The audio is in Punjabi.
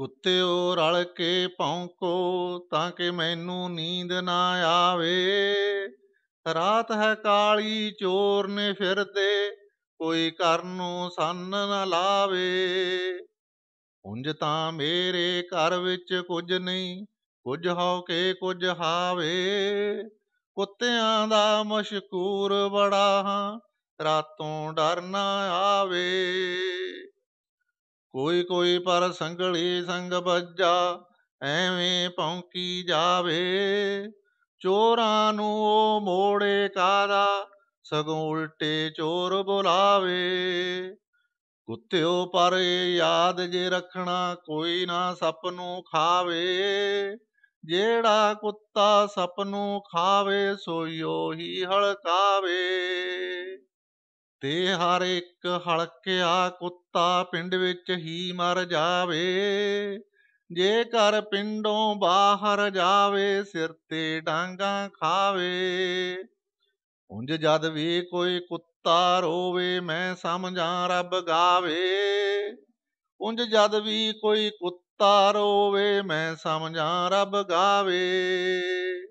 ਕੁੱਤਿਓ ਰਲ ਕੇ ਭੌਂਕੋ ਤਾਂ ਕਿ ਮੈਨੂੰ ਨੀਂਦ ਨਾ ਆਵੇ ਰਾਤ ਹੈ ਕਾਲੀ ਚੋਰ ਨੇ ਫਿਰਦੇ ਕੋਈ ਘਰ ਨੂੰ ਸੰਨ ਨਾ ਲਾਵੇ ਉੰਜ ਤਾਂ ਮੇਰੇ ਘਰ ਵਿੱਚ ਕੁਝ ਨਹੀਂ ਕੁਝ ਹੋ ਕੇ ਕੁਝ ਹਾਵੇ ਕੁੱਤਿਆਂ ਦਾ ਮਸ਼ਕੂਰ ਬੜਾ ਹਾਂ ਰਾਤੋਂ ਡਰ ਨਾ ਆਵੇ ਕੋਈ ਕੋਈ ਪਰ ਸੰਗਲੀ ਸੰਗ ਬੱਜਾ ਐਵੇਂ ਪੌਂਕੀ ਜਾਵੇ ਚੋਰਾਂ ਨੂੰ ਉਹ ਮੋੜੇ ਕਾਦਾ ਸਗੋਂ ਉਲਟੇ ਚੋਰ ਬੁਲਾਵੇ ਕੁੱਤਿਓ ਪਰ ਯਾਦ ਜੇ ਰੱਖਣਾ ਕੋਈ ਨਾ ਸੱਪ ਨੂੰ ਖਾਵੇ ਜਿਹੜਾ ਕੁੱਤਾ ਸੱਪ ਨੂੰ ਖਾਵੇ ਸੋਇਓ ਹੀ ਹਲਕਾਵੇ ਤੇ ਹਰ ਇੱਕ ਹਲਕਿਆ ਕੁੱਤਾ ਪਿੰਡ ਵਿੱਚ ਹੀ ਮਰ ਜਾਵੇ ਜੇ ਘਰ ਪਿੰਡੋਂ ਬਾਹਰ ਜਾਵੇ ਸਿਰ ਤੇ ਡਾਂਗਾ ਖਾਵੇ ਉਂਝ ਜਦ ਵੀ ਕੋਈ ਕੁੱਤਾ ਰੋਵੇ ਮੈਂ ਸਮਝਾਂ ਰੱਬ ਗਾਵੇ ਉਂਝ ਜਦ ਵੀ ਕੋਈ ਕੁੱਤਾ ਰੋਵੇ ਮੈਂ ਸਮਝਾਂ ਰੱਬ ਗਾਵੇ